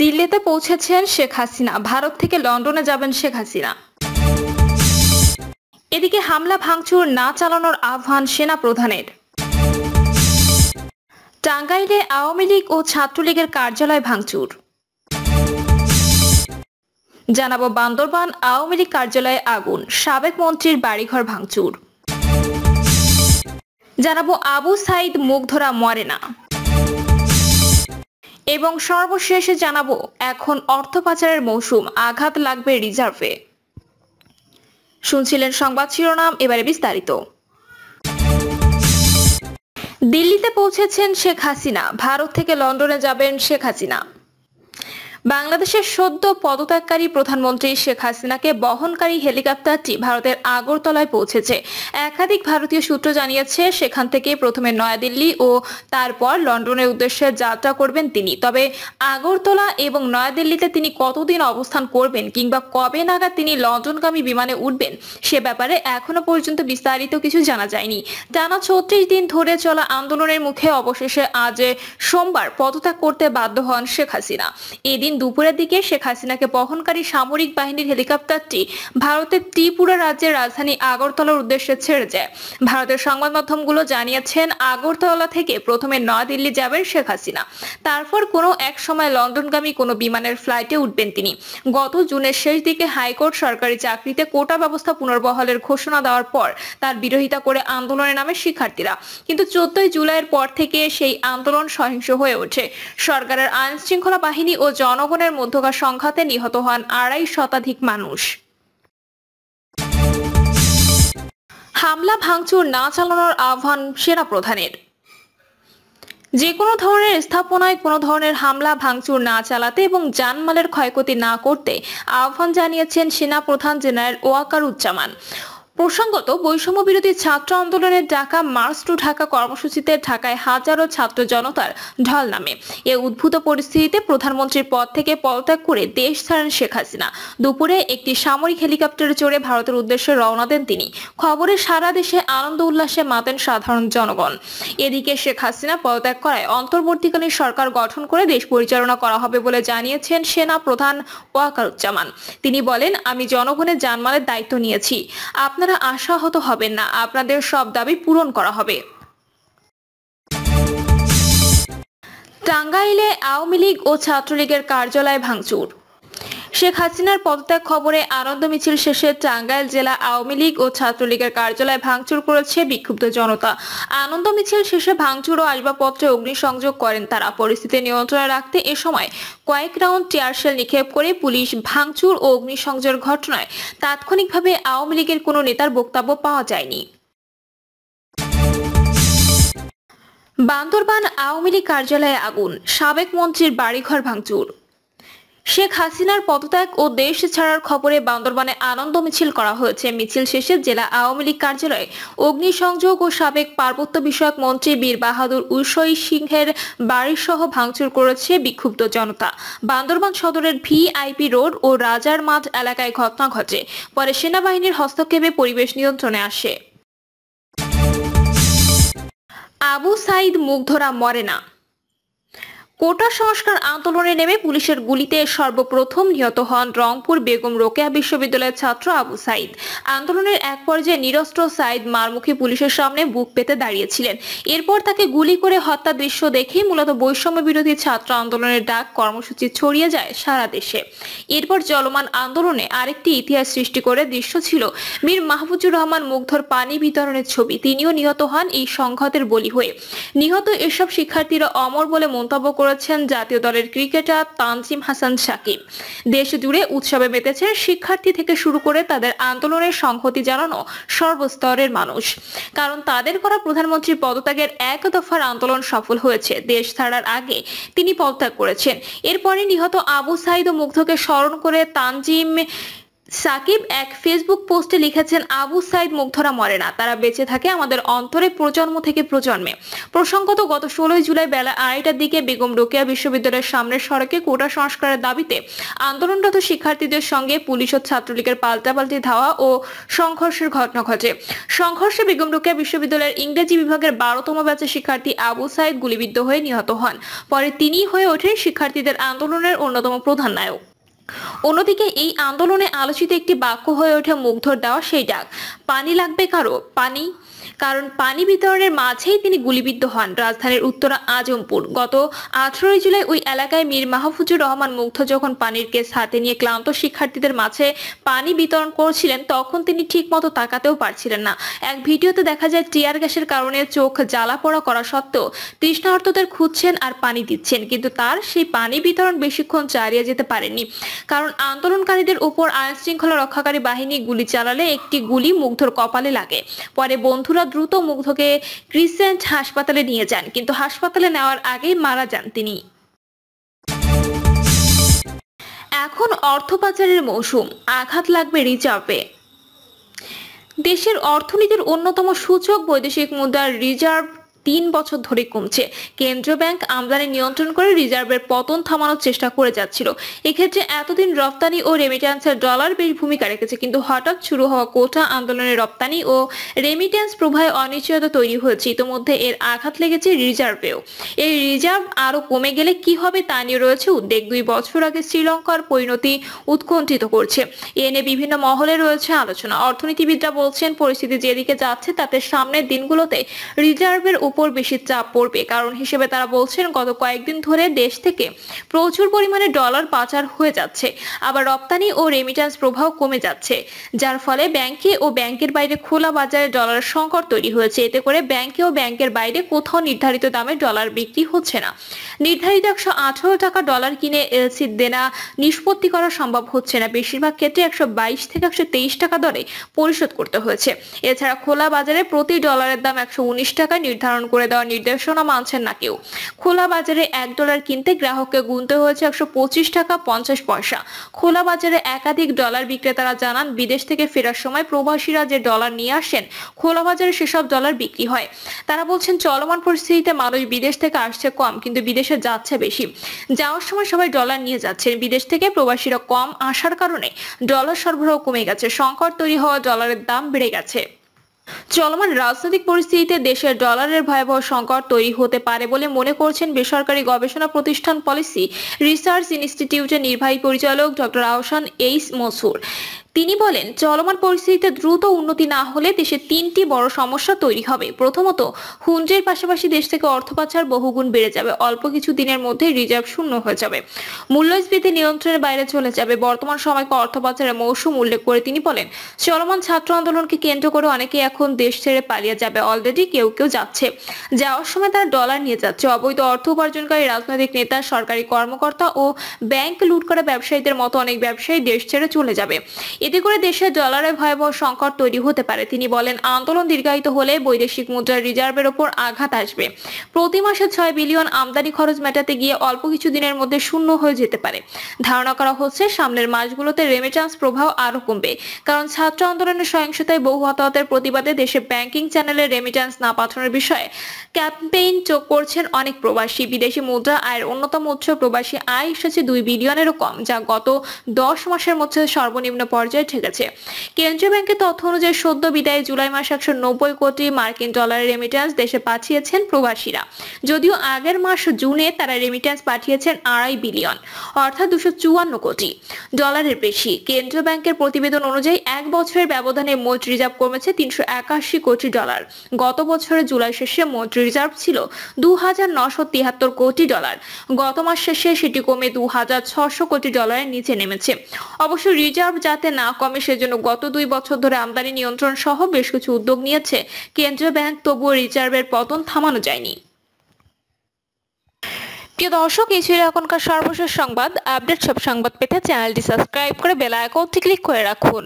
দিল্লিতে পৌঁছেছেন শেখ হাসিনা ভারত থেকে লন্ডনে যাবেন শেখ হাসিনা এদিকে হামলা ভাঙচুর না চালানোর আহ্বান সেনা প্রধানের টাঙ্গাইলে আওয়ামী লীগ ও ছাত্রলীগের কার্যালয় ভাঙচুর জানাবো বান্দরবান আওয়ামী লীগ কার্যালয়ে আগুন সাবেক মন্ত্রীর বাড়িঘর ভাঙচুর জানাবো আবু সাইদ ধরা মরে না এবং সর্বশেষে জানাবো এখন অর্থ পাচারের মৌসুম আঘাত লাগবে রিজার্ভে শুনছিলেন সংবাদ শিরোনাম এবারে বিস্তারিত দিল্লিতে পৌঁছেছেন শেখ হাসিনা ভারত থেকে লন্ডনে যাবেন শেখ হাসিনা বাংলাদেশের সদ্য পদত্যাগকারী প্রধানমন্ত্রী শেখ হাসিনাকে বহনকারী হেলিকপ্টারটি ভারতের আগরতলায় পৌঁছেছে একাধিক ভারতীয় সূত্র জানিয়েছে সেখান থেকে প্রথমে নয়াদিল্লি ও তারপর লন্ডনের উদ্দেশ্যে যাত্রা করবেন তিনি তবে আগরতলা এবং নয়াদিল্লিতে তিনি কতদিন অবস্থান করবেন কিংবা কবে নাগাদ তিনি লন্ডনগামী বিমানে উঠবেন সে ব্যাপারে এখনো পর্যন্ত বিস্তারিত কিছু জানা যায়নি টানা ছত্রিশ দিন ধরে চলা আন্দোলনের মুখে অবশেষে আজ সোমবার পদত্যাগ করতে বাধ্য হন শেখ হাসিনা এদিন দুপুরের দিকে শেখ হাসিনাকে বহনকারী সামরিক বাহিনীর হেলিকপ্টারটি ভারতের ত্রিপুরা রাজ্যের রাজধানী আগরতলার উদ্দেশ্যে ছেড়ে যায় ভারতের সংবাদ মাধ্যমগুলো জানিয়েছেন আগরতলা থেকে প্রথমে নয়াদিল্লি যাবেন শেখ হাসিনা তারপর কোনো এক সময় লন্ডনগামী কোনো বিমানের ফ্লাইটে উঠবেন তিনি গত জুনের শেষ দিকে হাইকোর্ট সরকারি চাকরিতে কোটা ব্যবস্থা পুনর্বহলের ঘোষণা দেওয়ার পর তার বিরোধিতা করে আন্দোলনের নামে শিক্ষার্থীরা কিন্তু চোদ্দই জুলাইয়ের পর থেকে সেই আন্দোলন সহিংস হয়ে ওঠে সরকারের আইন শৃঙ্খলা বাহিনী ও জন জনগণের মধ্যকার সংঘাতে নিহত হন আড়াই শতাধিক মানুষ হামলা ভাঙচুর না চালানোর আহ্বান সেনা প্রধানের যে কোনো ধরনের স্থাপনায় কোনো ধরনের হামলা ভাঙচুর না চালাতে এবং জানমালের ক্ষয়ক্ষতি না করতে আহ্বান জানিয়েছেন সেনা প্রধান জেনারেল ওয়াকারুজ্জামান প্রসঙ্গত বৈষম্য বিরোধী ছাত্র আন্দোলনের ডাকা মার্চ টু ঢাকা কর্মসূচিতে ঢাকায় হাজারো ছাত্র জনতার ঢল নামে এ উদ্ভূত পরিস্থিতিতে প্রধানমন্ত্রীর পদ থেকে পদত্যাগ করে দেশ ছাড়েন শেখ হাসিনা দুপুরে একটি সামরিক হেলিকপ্টারে চড়ে ভারতের উদ্দেশ্যে রওনা দেন তিনি খবরে সারা দেশে আনন্দ উল্লাসে মাতেন সাধারণ জনগণ এদিকে শেখ হাসিনা পদত্যাগ করায় অন্তর্বর্তীকালীন সরকার গঠন করে দেশ পরিচালনা করা হবে বলে জানিয়েছেন সেনা প্রধান ওয়াকারুজ্জামান তিনি বলেন আমি জনগণের জানমালের দায়িত্ব নিয়েছি আপনার আপনারা আশাহত হবেন না আপনাদের সব দাবি পূরণ করা হবে টাঙ্গাইলে আওয়ামী লীগ ও ছাত্রলীগের কার্যালয় ভাঙচুর শেখ হাসিনার পদত্যাগ খবরে আনন্দ মিছিল শেষে টাঙ্গাইল জেলা আওয়ামী লীগ ও ছাত্রলীগের কার্যালয় ভাঙচুর করেছে বিক্ষুব্ধ জনতা আনন্দ মিছিল শেষে ভাঙচুর ও আসবাবপত্রে অগ্নিসংযোগ করেন তারা পরিস্থিতি নিয়ন্ত্রণে রাখতে এ সময় কয়েক রাউন্ড টিয়ারশেল নিক্ষেপ করে পুলিশ ভাঙচুর ও অগ্নিসংযোগ ঘটনায় তাৎক্ষণিকভাবে আওয়ামী লীগের কোনো নেতার বক্তব্য পাওয়া যায়নি বান্দরবান আওয়ামী লীগ কার্যালয়ে আগুন সাবেক মন্ত্রীর বাড়িঘর ভাঙচুর শেখ হাসিনার পদত্যাগ ও দেশ ছাড়ার খবরে বান্দরবানে আনন্দ মিছিল করা হয়েছে মিছিল শেষে জেলা আওয়ামী লীগ কার্যালয়ে অগ্নিসংযোগ ও সাবেক পার্বত্য বিষয়ক মন্ত্রী বীর বাহাদুর উষয় সিংহের বাড়ির সহ ভাঙচুর করেছে বিক্ষুব্ধ জনতা বান্দরবান সদরের ভিআইপি রোড ও রাজার মাঠ এলাকায় ঘটনা ঘটে পরে সেনাবাহিনীর হস্তক্ষেপে পরিবেশ নিয়ন্ত্রণে আসে আবু সাইদ ধরা মরে না কোটা সংস্কার আন্দোলনে নেমে পুলিশের গুলিতে সর্বপ্রথম নিহত হন রংপুর বেগম রোকেয়া বিশ্ববিদ্যালয়ের ছাত্র আবু সাইদ আন্দোলনের এক পর্যায়ে নিরস্ত্র সাইদ মারমুখী পুলিশের সামনে বুক পেতে দাঁড়িয়েছিলেন এরপর তাকে গুলি করে হত্যা দৃশ্য দেখেই মূলত বৈষম্য বিরোধী ছাত্র আন্দোলনের ডাক কর্মসূচি ছড়িয়ে যায় সারা দেশে এরপর চলমান আন্দোলনে আরেকটি ইতিহাস সৃষ্টি করে দৃশ্য ছিল মীর মাহফুজুর রহমান মুগ্ধর পানি বিতরণের ছবি তিনিও নিহত হন এই সংঘাতের বলি হয়ে নিহত এসব শিক্ষার্থীরা অমর বলে মন্তব্য করে করেছেন জাতীয় দলের ক্রিকেটার তানজিম হাসান সাকিব দেশ জুড়ে উৎসবে মেতেছে শিক্ষার্থী থেকে শুরু করে তাদের আন্দোলনের সংহতি জানানো সর্বস্তরের মানুষ কারণ তাদের করা প্রধানমন্ত্রী পদত্যাগের এক দফার আন্দোলন সফল হয়েছে দেশ ছাড়ার আগে তিনি পদত্যাগ করেছেন এরপরে নিহত আবু সাইদ ও মুগ্ধকে স্মরণ করে তানজিম সাকিব এক ফেসবুক পোস্টে লিখেছেন আবু সাইদ মুগ্ধরা মরে না তারা বেঁচে থাকে আমাদের অন্তরে প্রজন্ম থেকে প্রজন্মে প্রসঙ্গত গত ষোলোই জুলাই বেলা আড়াইটার দিকে বেগম রোকেয়া বিশ্ববিদ্যালয়ের সামনের সড়কে কোটা সংস্কারের দাবিতে আন্দোলনরত শিক্ষার্থীদের সঙ্গে পুলিশ ও ছাত্রলীগের পাল্টাপাল্টি ধাওয়া ও সংঘর্ষের ঘটনা ঘটে সংঘর্ষে বেগম রোকেয়া বিশ্ববিদ্যালয়ের ইংরেজি বিভাগের বারোতম ব্যাচের শিক্ষার্থী আবু সাইদ গুলিবিদ্ধ হয়ে নিহত হন পরে তিনি হয়ে ওঠেন শিক্ষার্থীদের আন্দোলনের অন্যতম প্রধান নায়ক অন্যদিকে এই আন্দোলনে আলোচিত একটি বাক্য হয়ে ওঠে মুগ্ধর দেওয়া সেই ডাক পানি লাগবে কারো পানি কারণ পানি বিতরণের মাঝেই তিনি গুলিবিদ্ধ হন রাজধানীর উত্তরা আজমপুর গত আঠারোই জুলাই ওই এলাকায় মীর মাহফুজুর রহমান মুগ্ধ যখন পানির কেস হাতে নিয়ে ক্লান্ত শিক্ষার্থীদের মাঝে পানি বিতরণ করছিলেন তখন তিনি ঠিকমতো তাকাতেও পারছিলেন না এক ভিডিওতে দেখা যায় টিয়ার গ্যাসের কারণে চোখ জ্বালা পড়া করা সত্ত্বেও তৃষ্ণার্তদের খুঁজছেন আর পানি দিচ্ছেন কিন্তু তার সেই পানি বিতরণ বেশিক্ষণ চালিয়ে যেতে পারেনি কারণ আন্দোলনকারীদের উপর আইন শৃঙ্খলা রক্ষাকারী বাহিনী গুলি চালালে একটি গুলি মুগ্ধর কপালে লাগে পরে বন্ধুরা বন্ধুরা দ্রুত মুগ্ধকে ক্রিসেন্ট হাসপাতালে নিয়ে যান কিন্তু হাসপাতালে নেওয়ার আগেই মারা যান তিনি এখন অর্থ পাচারের মৌসুম আঘাত লাগবে রিজার্ভে দেশের অর্থনীতির অন্যতম সূচক বৈদেশিক মুদ্রার রিজার্ভ তিন বছর ধরে কমছে কেন্দ্রীয় ব্যাংক আমদানি নিয়ন্ত্রণ করে রিজার্ভের পতন থামানোর চেষ্টা করে যাচ্ছিল এক্ষেত্রে এতদিন রপ্তানি ও রেমিট্যান্সের ডলার বেশ ভূমিকা রেখেছে কিন্তু হঠাৎ শুরু হওয়া কোটা আন্দোলনের রপ্তানি ও রেমিট্যান্স প্রবাহে অনিশ্চয়তা তৈরি হয়েছে ইতোমধ্যে এর আঘাত লেগেছে রিজার্ভেও এই রিজার্ভ আরও কমে গেলে কি হবে তা নিয়ে রয়েছে উদ্বেগ দুই বছর আগে শ্রীলঙ্কার পরিণতি উৎকণ্ঠিত করছে এ নিয়ে বিভিন্ন মহলে রয়েছে আলোচনা অর্থনীতিবিদরা বলছেন পরিস্থিতি যেদিকে যাচ্ছে তাতে সামনের দিনগুলোতে রিজার্ভের উপ উপর বেশি চাপ পড়বে কারণ হিসেবে তারা বলছেন গত কয়েকদিন ধরে দেশ থেকে প্রচুর পরিমাণে ডলার পাচার হয়ে যাচ্ছে আবার রপ্তানি ও রেমিটান্স প্রভাব কমে যাচ্ছে যার ফলে ব্যাংকে ও ব্যাংকের বাইরে খোলা বাজারে ডলার সংকট তৈরি হয়েছে এতে করে ব্যাংকে ও ব্যাংকের বাইরে কোথাও নির্ধারিত দামে ডলার বিক্রি হচ্ছে না নির্ধারিত একশো আঠারো টাকা ডলার কিনে এলসি দেনা নিষ্পত্তি করা সম্ভব হচ্ছে না বেশিরভাগ ক্ষেত্রে একশো বাইশ থেকে একশো তেইশ টাকা দরে পরিশোধ করতে হয়েছে এছাড়া খোলা বাজারে প্রতি ডলারের দাম একশো টাকা নির্ধারণ করে দেওয়ার নির্দেশনা মানছেন না কেউ খোলা বাজারে এক ডলার কিনতে গ্রাহককে গুনতে হয়েছে একশো টাকা পঞ্চাশ পয়সা খোলা বাজারে একাধিক ডলার বিক্রেতারা জানান বিদেশ থেকে ফেরার সময় প্রবাসীরা যে ডলার নিয়ে আসেন খোলা বাজারে সেসব ডলার বিক্রি হয় তারা বলছেন চলমান পরিস্থিতিতে মানুষ বিদেশ থেকে আসছে কম কিন্তু বিদেশে যাচ্ছে বেশি যাওয়ার সময় সবাই ডলার নিয়ে যাচ্ছেন বিদেশ থেকে প্রবাসীরা কম আসার কারণে ডলার সরবরাহ কমে গেছে সংকট তৈরি হওয়া ডলারের দাম বেড়ে গেছে চলমান রাজনৈতিক পরিস্থিতিতে দেশের ডলারের ভয়াবহ সংকট তৈরি হতে পারে বলে মনে করছেন বেসরকারি গবেষণা প্রতিষ্ঠান পলিসি রিসার্চ ইনস্টিটিউটের নির্বাহী পরিচালক ডক্টর আহসান এইস মসুর তিনি বলেন চলমান পরিস্থিতিতে দ্রুত উন্নতি না হলে দেশে তিনটি বড় সমস্যা তৈরি হবে প্রথমত হুঞ্জের পাশাপাশি দেশ থেকে অর্থ পাচার বহুগুণ বেড়ে যাবে অল্প কিছু দিনের মধ্যে রিজার্ভ শূন্য হয়ে যাবে মূল্যস্ফীতি নিয়ন্ত্রণের বাইরে চলে যাবে বর্তমান সময়কে অর্থ পাচারের মৌসুম উল্লেখ করে তিনি বলেন চলমান ছাত্র আন্দোলনকে কেন্দ্র করে অনেকে এখন দেশ ছেড়ে পালিয়ে যাবে অলরেডি কেউ কেউ যাচ্ছে যাওয়ার সময় তারা ডলার নিয়ে যাচ্ছে অবৈধ অর্থ উপার্জনকারী রাজনৈতিক নেতা সরকারি কর্মকর্তা ও ব্যাংক লুট করা ব্যবসায়ীদের মতো অনেক ব্যবসায়ী দেশ ছেড়ে চলে যাবে এতে করে দেশে ডলারে ভয়াবহ সংকট তৈরি হতে পারে তিনি বলেন আন্দোলন দীর্ঘায়িত হলে বৈদেশিক মুদ্রার রিজার্ভের ওপর আঘাত আসবে প্রতি মাসে ছয় বিলিয়ন আমদানি খরচ মেটাতে গিয়ে অল্প কিছু দিনের মধ্যে শূন্য হয়ে যেতে পারে ধারণা করা হচ্ছে সামনের মাসগুলোতে রেমিটান্স প্রভাব আরও কমবে কারণ ছাত্র আন্দোলনের সহিংসতায় বহু হতাহতের প্রতিবাদে দেশে ব্যাংকিং চ্যানেলে রেমিটান্স না পাঠানোর বিষয়ে ক্যাম্পেইন চোখ করছেন অনেক প্রবাসী বিদেশি মুদ্রা আয়ের অন্যতম উৎস প্রবাসী আয় এসেছে দুই বিলিয়নেরও কম যা গত দশ মাসের মধ্যে সর্বনিম্ন পর্যায়ে পর্যায়ে ঠেকেছে কেন্দ্রীয় ব্যাংকের তথ্য অনুযায়ী সদ্য বিদায় জুলাই মাসে একশো কোটি মার্কিন ডলারের রেমিটেন্স দেশে পাঠিয়েছেন প্রবাসীরা যদিও আগের মাস জুনে তারা রেমিটেন্স পাঠিয়েছেন আড়াই বিলিয়ন অর্থাৎ দুশো কোটি ডলারের বেশি কেন্দ্রীয় ব্যাংকের প্রতিবেদন অনুযায়ী এক বছরের ব্যবধানে মোট রিজার্ভ কমেছে তিনশো কোটি ডলার গত বছরের জুলাই শেষে মোট রিজার্ভ ছিল দু হাজার কোটি ডলার গত মাস শেষে সেটি কমে দু কোটি ডলারের নিচে নেমেছে অবশ্য রিজার্ভ যাতে না কমে সেজন্য গত দুই বছর ধরে আমদানি নিয়ন্ত্রণ সহ বেশ কিছু উদ্যোগ নিয়েছে কেন্দ্রীয় ব্যাংক তবুও রিজার্ভের পতন থামানো যায়নি প্রিয় দর্শক এই ছিল এখনকার সর্বশেষ সংবাদ আপডেট সব সংবাদ পেতে চ্যানেলটি সাবস্ক্রাইব করে বেল আইকনটি ক্লিক করে রাখুন